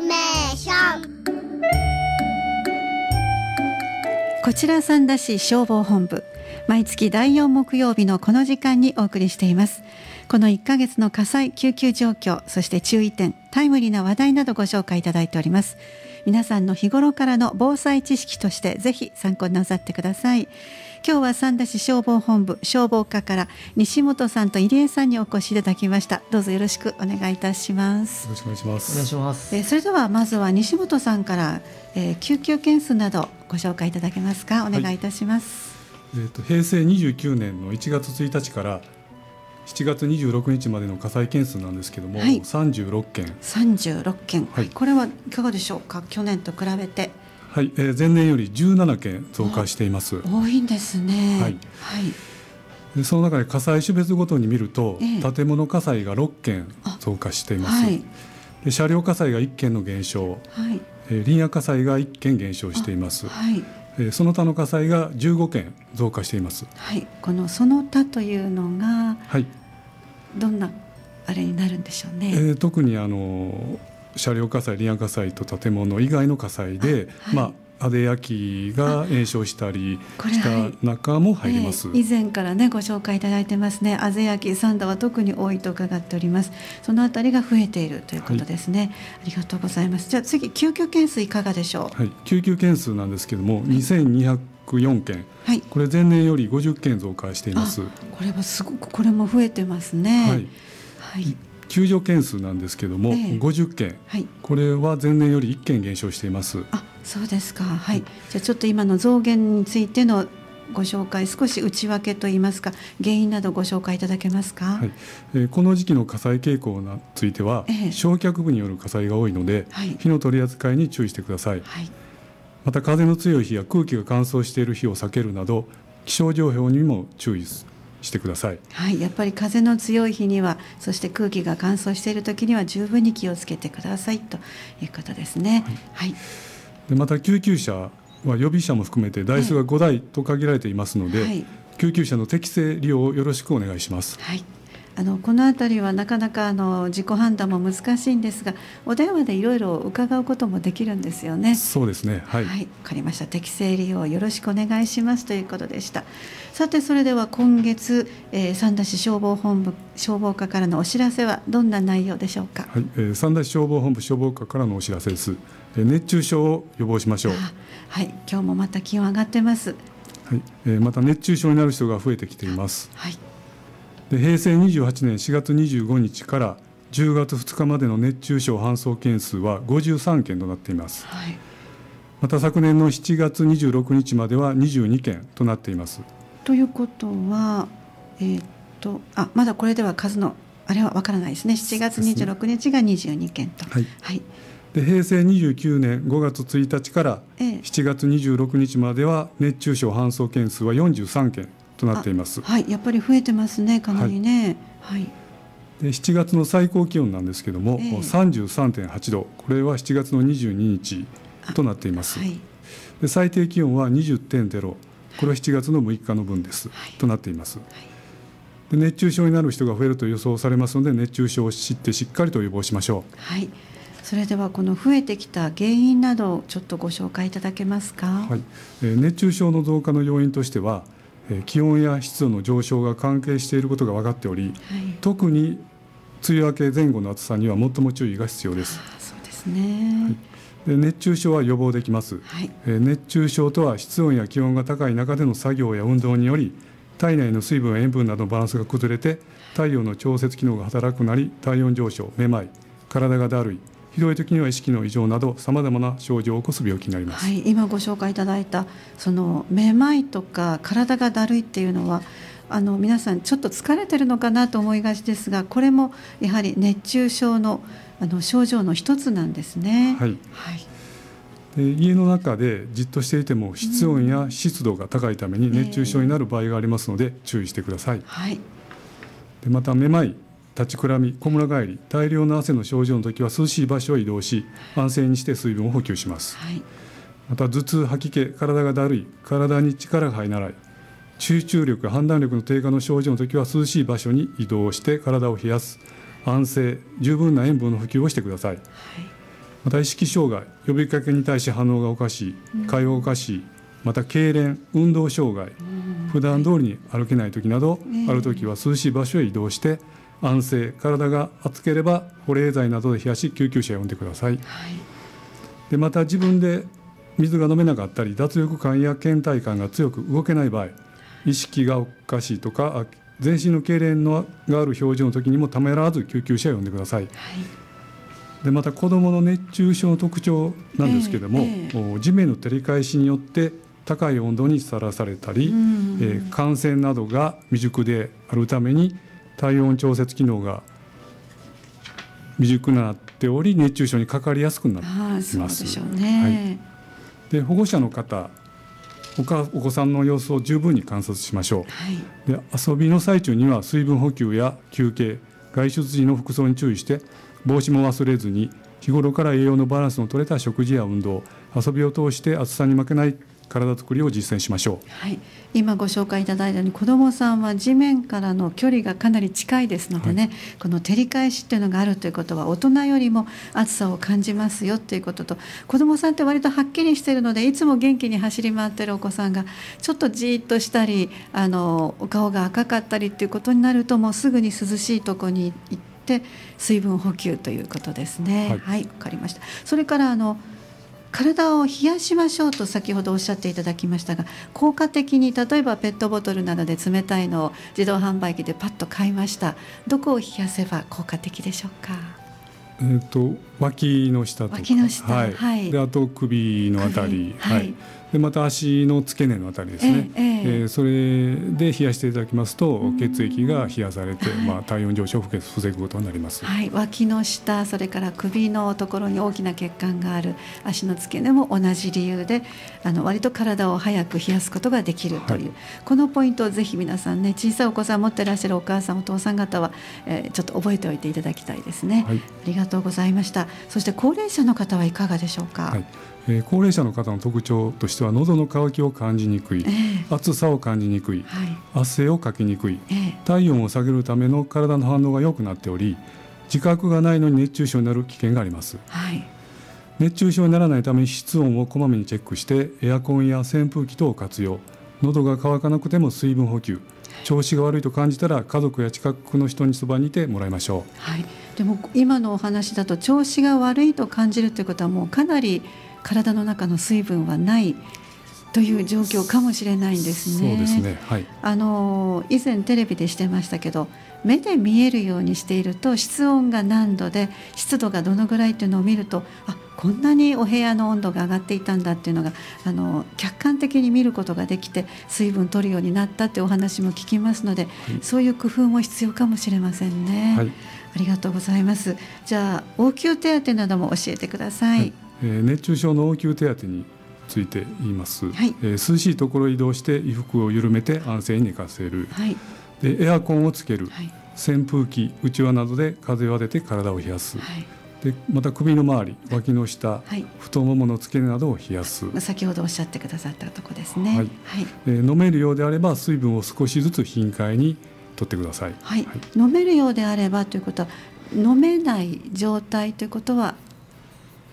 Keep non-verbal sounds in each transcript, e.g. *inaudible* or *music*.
メーションこちら三田市消防本部毎月第4木曜日のこの時間にお送りしていますこの1ヶ月の火災救急状況そして注意点タイムリーな話題などご紹介いただいております皆さんの日頃からの防災知識としてぜひ参考になさってください今日は三田市消防本部消防課から西本さんと入江さんにお越しいただきましたどうぞよろしくお願いいたしますよろしくお願いしますお願いしますえそれではまずは西本さんから、えー、救急件数などご紹介いただけますかお願いいたします、はい、えっ、ー、と平成29年の1月1日から7月26日までの火災件数なんですけども、はい、36件36件、はい、これはいかがでしょうか去年と比べてはい、えー、前年より17件増加しています。多いんですね。はい。はい。その中で火災種別ごとに見ると、えー、建物火災が6件増加しています。はい、で車両火災が1件の減少、はい、えー、林野火災が1件減少しています。はい。えー、その他の火災が15件増加しています。はい。このその他というのが、はい。どんなあれになるんでしょうね。えー、特にあのー車両火災リア火災と建物以外の火災で、はい、まあ安倍焼が延焼したりした中も入ります、はいえー、以前からねご紹介いただいてますね安倍焼三度は特に多いと伺っておりますそのあたりが増えているということですね、はい、ありがとうございますじゃあ次救急件数いかがでしょう、はい、救急件数なんですけども2200 4件、はい、これ前年より50件増加しています。これはすごくこれも増えてますね。はい、はい、救助件数なんですけども、えー、50件、はい、これは前年より1件減少しています。あそうですか、はい、じゃちょっと今の増減についてのご紹介少し内訳といいますか原因などご紹介いただけますか、はい、えー、この時期の火災傾向については、えー、焼却部による火災が多いので、はい、火の取り扱いに注意してください、はい、また風の強い日や空気が乾燥している日を避けるなど気象情報にも注意ですしてください、はい、やっぱり風の強い日にはそして空気が乾燥している時には十分に気をつけてくださいということですね。はい、はい、でまた救急車は予備車も含めて台数が5台と限られていますので、はい、救急車の適正利用をよろしくお願いします。はいあのこの辺りはなかなかあの自己判断も難しいんですがお電話でいろいろ伺うこともできるんですよね。そうですねはい、はい、分かりました適正利用よろしくお願いしますということでしたさてそれでは今月、えー、三田市消防本部消防課からのお知らせはどんな内容でしょうか、はいえー、三田市消防本部消防課からのお知らせです、えー、熱中症を予防しましょうはい今日もまた気温上がってますはい、えー、また熱中症になる人が増えてきていますはいで平成28年4月25日から10月2日までの熱中症搬送件数は53件となっています、はい、また昨年の7月26日までは22件となっていますということは、えー、っとあまだこれでは数のあれはわからないですね7月26日が22件と、はい、で平成29年5月1日から7月26日までは熱中症搬送件数は43件となっています。はい、やっぱり増えてますね、かなりね。はい。で7月の最高気温なんですけども、えー、33.8度、これは7月の22日となっています。はい、で最低気温は20.0、これは7月の6日の分です、はい、となっています。で熱中症になる人が増えると予想されますので、熱中症を知ってしっかりと予防しましょう。はい。それではこの増えてきた原因などちょっとご紹介いただけますか、はい、熱中症の増加の要因としては気温や湿度の上昇が関係していることが分かっており、はい、特に梅雨明け前後の暑さには最も注意が必要です。そうですね、はいで熱中症は予防できます、はい、え熱中症とは室温や気温が高い中での作業や運動により体内の水分塩分などのバランスが崩れて太陽の調節機能が働くなり体温上昇めまい体がだるいひどい時には意識の異常などさまざまな症状を起こす病気になります、はい、今ご紹介いただいたそのめまいとか体がだるいっていうのはあの皆さんちょっと疲れてるのかなと思いがちですがこれもやはり熱中症のあの症状の一つなんですね。はい、はいで家の中でじっとしていても室温や湿度が高いために熱中症になる場合がありますので注意してください。うんえー、はい、でまためまい立ちくらみこむら返り大量の汗の症状の時は涼しい場所を移動し安静にして水分を補給します、はい、また頭痛吐き気体がだるい体に力が入らない集中力判断力の低下の症状の時は涼しい場所に移動して体を冷やす安静十分な塩分の補給をしてください、はい、また意識障害呼びかけに対し反応がおかしい会話がおかしい、また痙攣運動障害、普段通りに歩けない時など、ある時は涼しい場所へ移動して安静体が熱ければ保冷剤などで冷やし救急車を呼んでください、はい、でまた自分で水が飲めなかったり脱力感や倦怠感が強く動けない場合意識がおかしいとか全身の痙攣のがある表情の時にもためらわず救急車を呼んでください、はい、でまた子どもの熱中症の特徴なんですけども、えーえー、地面の照り返しによって高い温度にさらされたり、えー、感染などが未熟であるために体温調節機能が未熟なっており熱中症にかかりやすくなっています。で、ねはい、で保護者の方おかお子さんの様子を十分に観察しましょう、はい、で遊びの最中には水分補給や休憩外出時の服装に注意して帽子も忘れずに日頃から栄養のバランスのとれた食事や運動遊びを通して暑さに負けない体づくりを実践しましょう、はい、今ご紹介いただいたように子どもさんは地面からの距離がかなり近いですのでね、はい、この照り返しっていうのがあるということは大人よりも暑さを感じますよっていうことと子どもさんって割とはっきりしてるのでいつも元気に走り回ってるお子さんがちょっとじーっとしたりあのお顔が赤かったりっていうことになるともうすぐに涼しいとこに行って水分補給ということですね。はい、わ、はい、かりましたそれからあの体を冷やしましょうと先ほどおっしゃっていただきましたが効果的に例えばペットボトルなどで冷たいのを自動販売機でパッと買いましたどこを冷やせば効果的でしょうかえーと、脇の下とか脇の下、はい、はい、であと首のあたり、はい、はいでまた足の付け根の辺りですね、えー、えー、それで冷やしていただきますと血液が冷やされて、まあ、体温上昇を防ぐことになります、はい、脇の下それから首のところに大きな血管がある足の付け根も同じ理由であの割と体を早く冷やすことができるという、はい、このポイントをぜひ皆さんね小さいお子さん持ってらっしゃるお母さんお父さん方は、えー、ちょっと覚えておいていただきたいですね、はい、ありがとうございましたそして高齢者の方はいかがでしょうか、はいえー、高齢者の方の特徴としては喉の渇きを感じにくい、えー、暑さを感じにくい、はい、汗をかきにくい、えー、体温を下げるための体の反応が良くなっており自覚がないのに熱中症になる危険があります、はい、熱中症にならないために室温をこまめにチェックしてエアコンや扇風機等を活用喉が渇かなくても水分補給調子が悪いと感じたら家族や近くの人にそばにいてもらいましょう。はいでも今のお話だと調子が悪いと感じるということはもうかなり体の中の水分はないという状況かもしれないんですね。そうですねはい、あの以前テレビでしてましたけど目で見えるようにしていると室温が何度で湿度がどのぐらいというのを見るとあこんなにお部屋の温度が上がっていたんだっていうのがあの客観的に見ることができて水分取るようになったってお話も聞きますので、はい、そういう工夫も必要かもしれませんね。はいありがとうございますじゃあ応急手当なども教えてください、はい、えー、熱中症の応急手当について言います、はい、えー、涼しいところ移動して衣服を緩めて安静に寝かせる、はい、でエアコンをつける、はい、扇風機うちわなどで風を当てて体を冷やす、でまた首の周り脇の下、はい、太ももの付け根などを冷やす先ほどおっしゃってくださったとこですね、はいはい、えー、飲めるようであれば水分を少しずつ頻回に取ってください、はい、はい、飲めるようであればということは飲めない状態ということは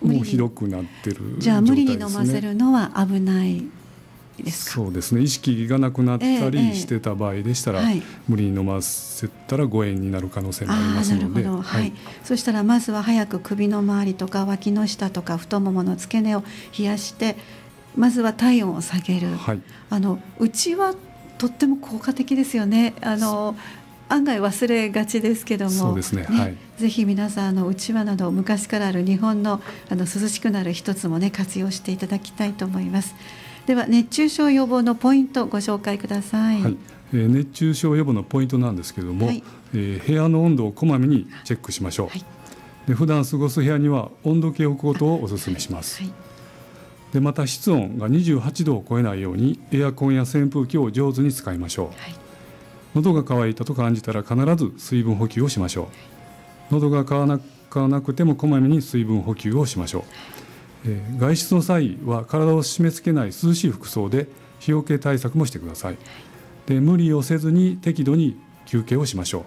もうひどくなってる、ね、じゃあ無理に飲ませるのは危ないそうですね意識がなくなったりしてた場合でしたら、えーえーはい、無理に飲ませたら誤嚥になる可能性もありますので、はい、はい、そしたらまずは早く首の周りとか脇の下とか太ももの付け根を冷やしてまずは体温を下げる、はい、あのうちわとっても効果的ですよね。あの案外忘れがちですけどもそうですね、ね、はい、ぜひ皆さんあのうちわなど昔からある日本のあの涼しくなる一つもね活用していただきたいと思います。では熱中症予防のポイントご紹介ください。はいえー、熱中症予防のポイントなんですけども、はい、えー、部屋の温度をこまめにチェックしましょう。はい、で普段過ごす部屋には温度計を置くことをお勧めします。はいでまた室温が28度を超えないようにエアコンや扇風機を上手に使いましょう、はい、喉が渇いたと感じたら必ず水分補給をしましょう、喉が渇かなくてもこまめに水分補給をしましょう、えー、外出の際は体を締め付けない涼しい服装で日よけ対策もしてくださいで無理をせずに適度に休憩をしましょう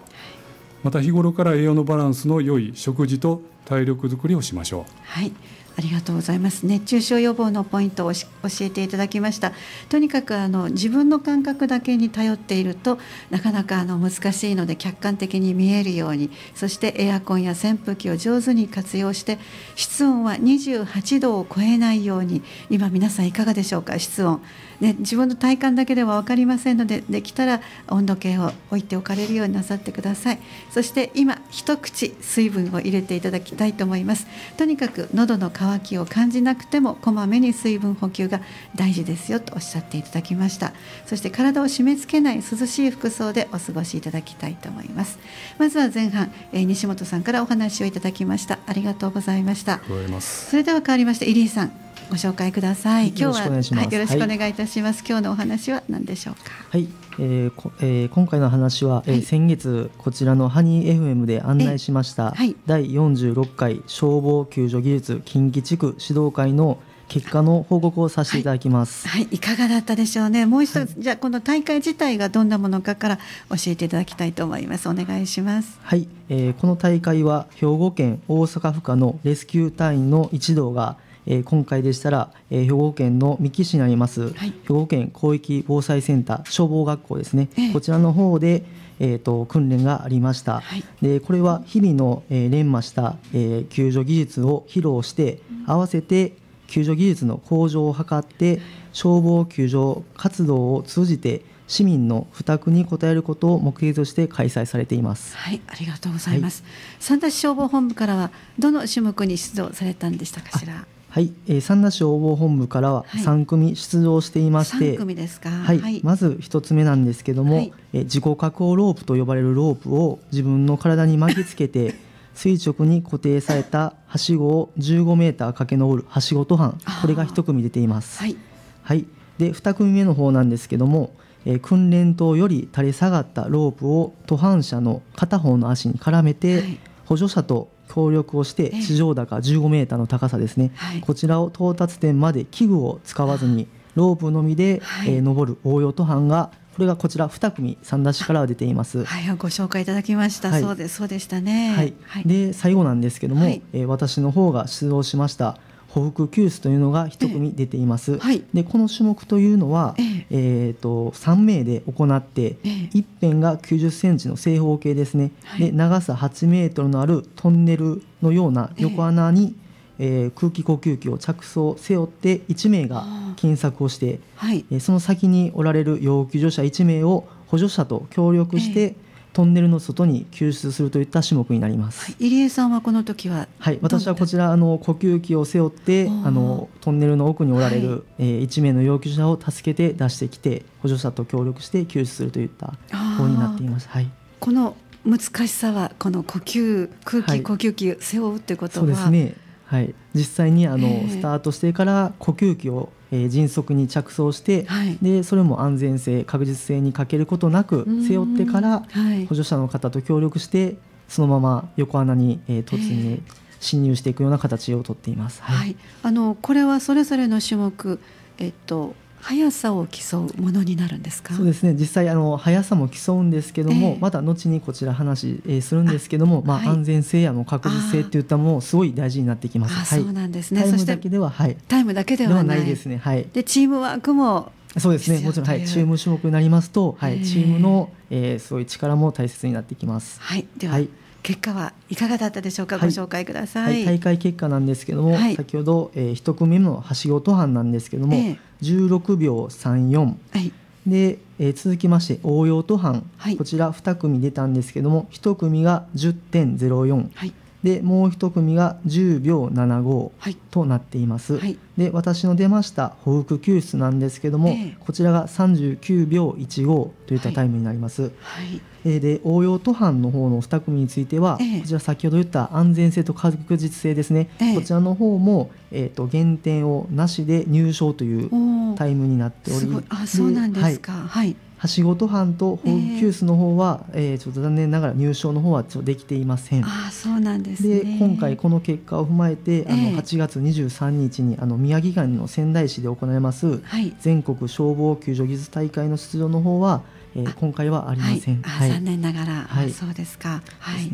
また日頃から栄養のバランスの良い食事と体力づくりをしましょうはいありがとうございます熱中症予防のポイントを教えていただきましたとにかくあの自分の感覚だけに頼っているとなかなかあの難しいので客観的に見えるようにそしてエアコンや扇風機を上手に活用して室温は28度を超えないように今皆さんいかがでしょうか室温ね、自分の体感だけでは分かりませんのでできたら温度計を置いておかれるようになさってくださいそして今一口水分を入れていただきたいと思いますとにかく喉の渇きを感じなくてもこまめに水分補給が大事ですよとおっしゃっていただきましたそして体を締め付けない涼しい服装でお過ごしいただきたいと思いますまずは前半、えー、西本さんからお話をいただきましたありがとうございましたそれでは変わりまして入江さんご紹介ください。今日は、よろしくお願いいたします。今日のお話は何でしょうか。はい、えーこえー、今回の話は、えー、先月こちらのハニー FM で案内しました、はい、第46回消防救助技術近畿地区指導会の結果の報告をさせていただきます。はい、い、かがだったでしょうね。もう一度、じゃあこの大会自体がどんなものかから教えていただきたいと思います。お願いします。はい、えー、この大会は兵庫県大阪府下のレスキュー隊員の一同がえー、今回でしたら、えー、兵庫県の三木市にあります、はい、兵庫県広域防災センター消防学校ですね、えー、こちらの方で、えーと、訓練がありました、はい、でこれは日々の、えー、連磨した、えー、救助技術を披露して、うん、合わせて救助技術の向上を図って消防救助活動を通じて市民の負託に応えることを目標として開催されています。はい、ありがとうございます。はい、三田市消防本部からはどの種目に出場されたんでしたかしら。はい、えー、三田市応募本部からは3組出場していまして、はい、はい、まず1つ目なんですけども、はい、えー、自己確保ロープと呼ばれるロープを自分の体に巻きつけて *laughs* 垂直に固定されたはしごを15メーターかけ上るはしごと半、これが1組出ています。はい、はい、で2組目の方なんですけども、えー、訓練棟より垂れ下がったロープを途半者の片方の足に絡めて、補助者と協力をして地上高15メーターの高さですね、はい、こちらを到達点まで器具を使わずにロープのみで、はい、えー、登る応用途班がこれがこちら2組三ダッから出ています。はい、ご紹介いただきました。そうですそうでしたね。はい。で最後なんですけども、えー、私の方が出動しました。歩幅急須というのが一組出ています、えーはい、でこの種目というのは、えー、えーと3名で行って、えー、一辺が9 0センチの正方形ですね、はい、で長さ8メートルのあるトンネルのような横穴に、えー、えー、空気呼吸器を着想背負って1名が検索をして、はい、えー、その先におられる要救助者1名を補助者と協力して、えートンネルの外に救出するといった種目になります、はい、入江さんはこの時ははい私はこちらあの呼吸器を背負ってあのトンネルの奥におられる、はい、えー、1名の要求者を助けて出してきて補助者と協力して救出するといった方になっています、はい、この難しさはこの呼吸空気、呼吸器背負うってことはそうですねはい実際にあの、えスタートしてから呼吸器をえー、迅速に着想して、はい、でそれも安全性確実性に欠けることなく背負ってから、はい、補助者の方と協力してそのまま横穴に、えー、突入、侵入していくような形をとっています。はい、あのこれはそれぞれの種目えっと速さを競うものになるんですかそうですね実際あの速さも競うんですけども、えー、まだ後にこちら話、えー、するんですけどもまあ、はい、安全性やも確実性といったものすごい大事になってきます、はい、そうなんですねタイムだけでははいタイムだけではないですねはいでチームワークもそうですねもちろん、はい、チーム種目になりますと、はい、えー、チームの、えー、そういう力も大切になってきますはいでは、はい結果はいかがだったでしょうか、はい、ご紹介ください、はい、大会結果なんですけども、はい、先ほど、えー、一組目のはしご登班なんですけども、えー、16秒34、はいでえー、続きまして応用途半、はい、こちら2組出たんですけども1組が10.04、はい、でもう1組が10秒75となっています、はい、で私の出ました保育救出なんですけども、えー、こちらが39秒15といったタイムになります、はい、えで応用途犯の方の2組については、えー、こちら先ほど言った安全性と確実性ですね、えー、こちらの方も、えーと、減点をなしで入賞というタイムになっておりますあそうなんですか、はい、はいはしごと班とホーキュースの方は、えー、えー、ちょっと残念ながら入賞の方はちょっとできていません。あそうなんです、ね、で今回この結果を踏まえて、えー、あの8月23日にあの宮城県の仙台市で行います、はい、全国消防救助技術大会の出場の方は、えー、今回はありません。はい、残念ながら、はい、そうですか。はい。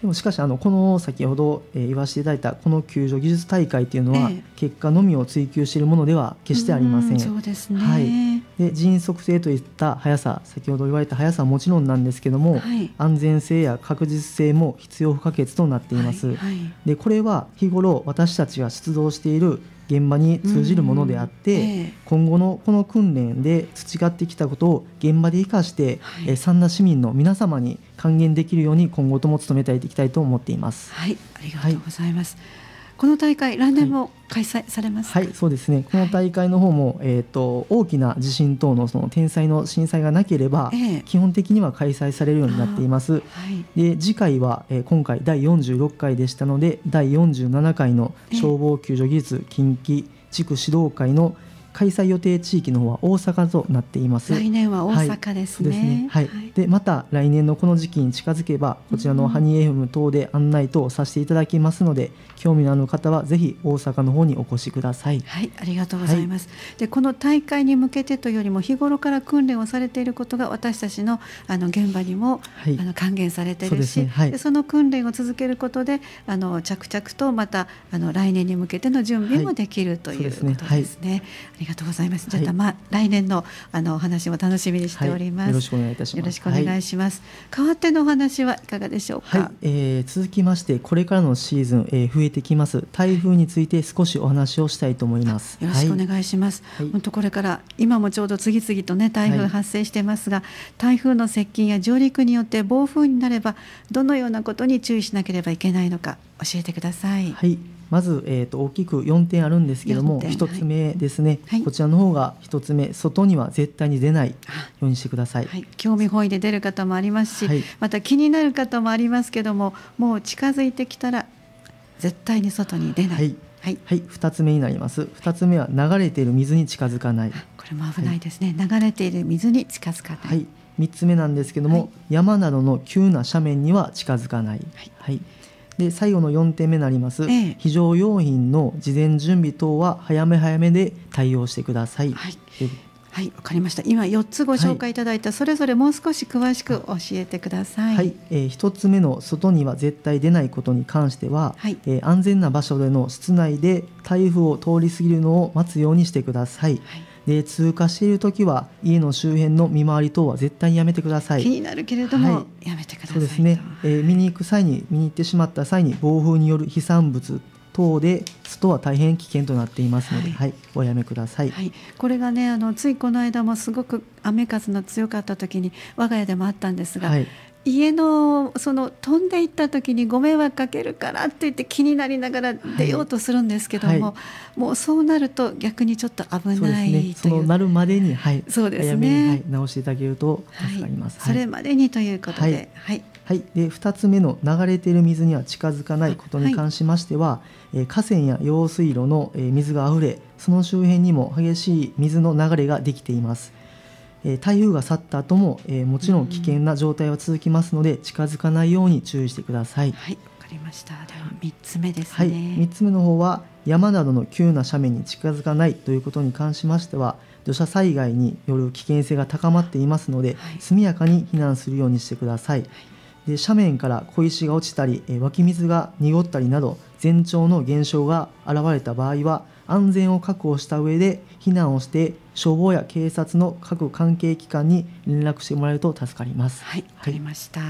でもしかしあのこの先ほど、えー、言わせていただいたこの救助技術大会というのは、結果のみを追求しているものでは決してありません。うそうですね、はいで迅速性といった速さ先ほど言われた速さはもちろんなんですけども、はい、安全性や確実性も必要不可欠となっています、はいはい、でこれは日頃私たちが出動している現場に通じるものであって、うんえー、今後のこの訓練で培ってきたことを現場で生かして、はい、え三田市民の皆様に還元できるように今後とも努めていきたいと思っています。はい、ありがとうございます、はいこの大会来年も開催されますはい、はい、そうですねこの大会の方も、はい、えっ、ー、と大きな地震等のその天災の震災がなければ、えー、基本的には開催されるようになっています、はい、で次回は、えー、今回第46回でしたので第47回の消防救助技術近畿地区指導会の、えー開催予定地域の方は大阪となっています来年は大阪ですねはい、はいでまた来年のこの時期に近づけばこちらのハニーエフム等で案内等させていただきますので、うん、興味のある方はぜひ大阪の方にお越しくださいはいありがとうございます、はい、でこの大会に向けてというよりも日頃から訓練をされていることが私たちのあの現場にも、はい、あの還元されているしそ、ねはい、でその訓練を続けることであの着々とまたあの来年に向けての準備もできるということですね、ありがとうございます。じゃあ、まあ、来年のあのお話も楽しみにしております、はい、よろしくお願いいたします。よろしくお願いします。代、はい、わってのお話はいかがでしょうか。はい、えー、続きましてこれからのシーズン、えー、増えてきます台風について少しお話をしたいと思います。よろしくお願いします。本、当、これから今もちょうど次々とね台風発生してますが、台風の接近や上陸によって暴風になればどのようなことに注意しなければいけないのか教えてください。はい。まず、えーと、大きく4点あるんですけども1つ目ですね、はい、こちらの方が1つ目外には絶対に出ないようにしてください、はい、興味本位で出る方もありますし、はい、また気になる方もありますけどももう近づいてきたら絶対に外に出ない、はい、はい、2つ目になります。2つ目は流れている水に近づかない。これも危ないですね、はい、流れている水に近づかない。はい、3つ目なんですけども、はい、山などの急な斜面には近づかない。はい、はいで最後の4点目になります、ええ、非常用品の事前準備等は早め早めで対応してください。はい、はい、わかりました。今4つご紹介いただいた、それぞれもう少し詳しく教えてください。はい、えー、1つ目の外には絶対出ないことに関しては、はい、えー、安全な場所での室内で台風を通り過ぎるのを待つようにしてください。はいで通過している時は家の周辺の見回り等は絶対にやめてください気になるけれども、はい、やめてくださいそうですね、えー、見に行く際に見に行ってしまった際に暴風による飛散物等ですとは大変危険となっていますので、はい、はい、おやめください、はい、これがねあのついこの間もすごく雨風の強かった時に我が家でもあったんですが、はい、家のその飛んでいった時にご迷惑かけるからって言って気になりながら出ようとするんですけども、はいはい、もうそうなると逆にちょっと危ないというそう、なるまでに、はい、そうですね、早めに、はい、直していただけると助かります、それまでにということで、はいはい、で2つ目の流れている水には近づかないことに関しましては、え、はい、河川や用水路の水があふれその周辺にも激しい水の流れができていますえ台風が去った後も、えー、もちろん危険な状態は続きますので、うん、近づかないように注意してください。はい、わかりました。では三つ目ですね。はい、つ目の方は山などの急な斜面に近づかないということに関しましては、土砂災害による危険性が高まっていますので、はい、速やかに避難するようにしてください。はいで斜面から小石が落ちたり、え湧き水が濁ったりなど前兆の現象が現れた場合は安全を確保した上で避難をして消防や警察の各関係機関に連絡してもらえると助かります。はい、わかりました。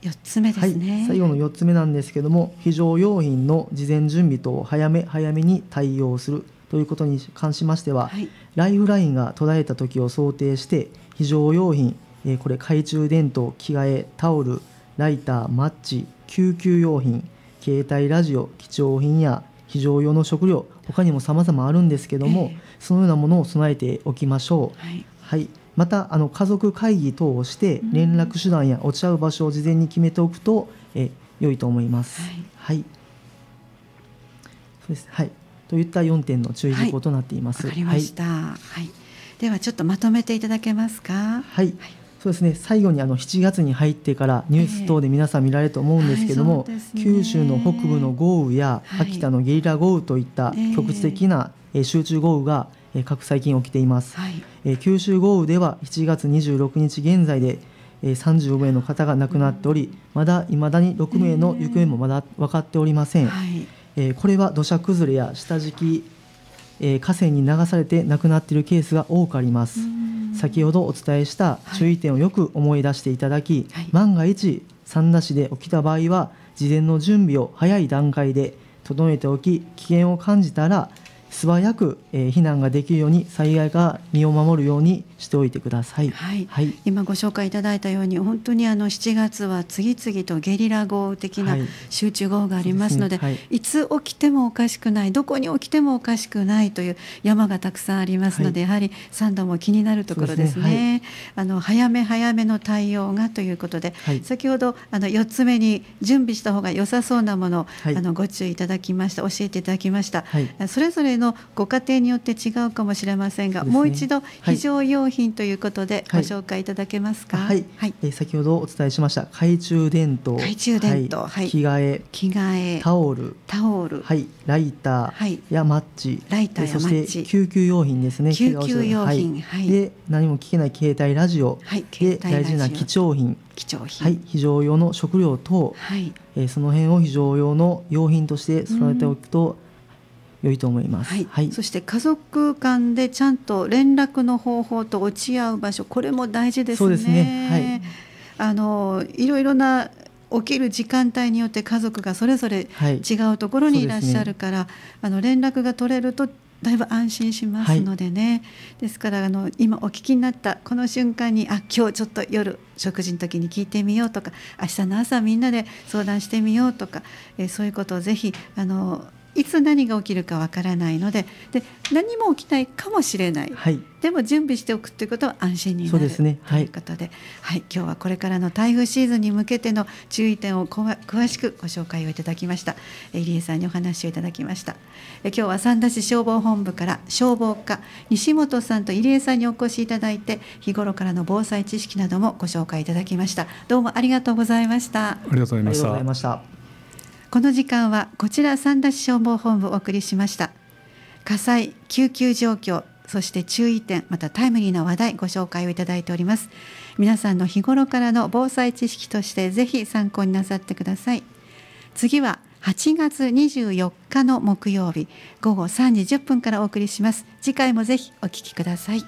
四、つ目ですね。はい、最後の四つ目なんですけども、非常用品の事前準備と早め早めに対応するということに関しましては、はい、ライフラインが途絶えた時を想定して非常用品、えこれ懐中電灯、着替え、タオル、ライター、マッチ、救急用品、携帯ラジオ、貴重品や非常用の食料他にも様々あるんですけども、そのようなものを備えておきましょう。はい、はいまたあの家族会議等をして連絡手段や落ち合う場所を事前に決めておくと、うん、え良いと思います。はい、はい、そうですはいといった4点の注意事項となっています。はい、かりました。はい、はい、ではちょっとまとめていただけますか。はい、はいそうですね最後にあの7月に入ってからニュース等で皆さん見られると思うんですけども、えーはいね、九州の北部の豪雨や秋田のゲリラ豪雨といった局地的な集中豪雨が各最近起きています、はい、九州豪雨では7月26日現在で35名の方が亡くなっており、まだいまだに6名の行方もまだ分かっておりません、えー、これは土砂崩れや下敷き、え河川に流されて亡くなっているケースが多くあります、先ほどお伝えした注意点をよく思い出していただき、はい、万が一三田市で起きた場合は事前の準備を早い段階で整えておき危険を感じたら素早く、えー、避難ができるように災害が身を守るようにしておいてください、はい、はい、今ご紹介いただいたように本当にあの7月は次々とゲリラ豪雨的な集中豪雨がありますのではいでねはい、いつ起きてもおかしくないどこに起きてもおかしくないという山がたくさんありますので、やはり3度も気になるところですね。すねあの早め早めの対応がということで、先ほどあの4つ目に準備した方が良さそうなもの、あのご注意いただきました教えていただきました、それぞれののご家庭によって違うかもしれませんが、ね、もう一度非常用品ということでご紹介いただけますか。はい。はい、えー、先ほどお伝えしました懐中電灯、懐中電灯、はい、着替え、着替え、タオル、タオル、はい、ライターやマッチ、ライターそして救急用品ですね。救急用品、はい。で何も聞けない携帯ラジオ、はい、で大事な貴重品。貴重品、はい、非常用の食料等、はいえー、その辺を非常用の用品として備えておくと、良いと思います、はい、はい、そして家族間でちゃんと連絡の方法と落ち合う場所これも大事ですね。そうですねはい、あのいろいろな起きる時間帯によって家族がそれぞれ違うところにいらっしゃるから、はいね、あの連絡が取れるとだいぶ安心しますのでね、はい、ですからあの今お聞きになったこの瞬間にあ今日ちょっと夜食事の時に聞いてみようとか明日の朝みんなで相談してみようとか、えー、そういうことをぜひあのいつ何が起きるかわからないのでで何も起きないかもしれない、はい、でも準備しておくということは安心になる、ね、ということで、はい、はい、今日はこれからの台風シーズンに向けての注意点を詳しくご紹介をいただきました入江さんにお話をいただきましたえ今日は三田市消防本部から消防課西本さんと入江さんにお越しいただいて日頃からの防災知識などもご紹介いただきましたどうもありがとうございましたありがとうございましたこの時間はこちら三田市消防本部をお送りしました火災救急状況そして注意点またタイムリーな話題ご紹介をいただいております皆さんの日頃からの防災知識としてぜひ参考になさってください次は8月24日の木曜日午後3時10分からお送りします次回もぜひお聞きください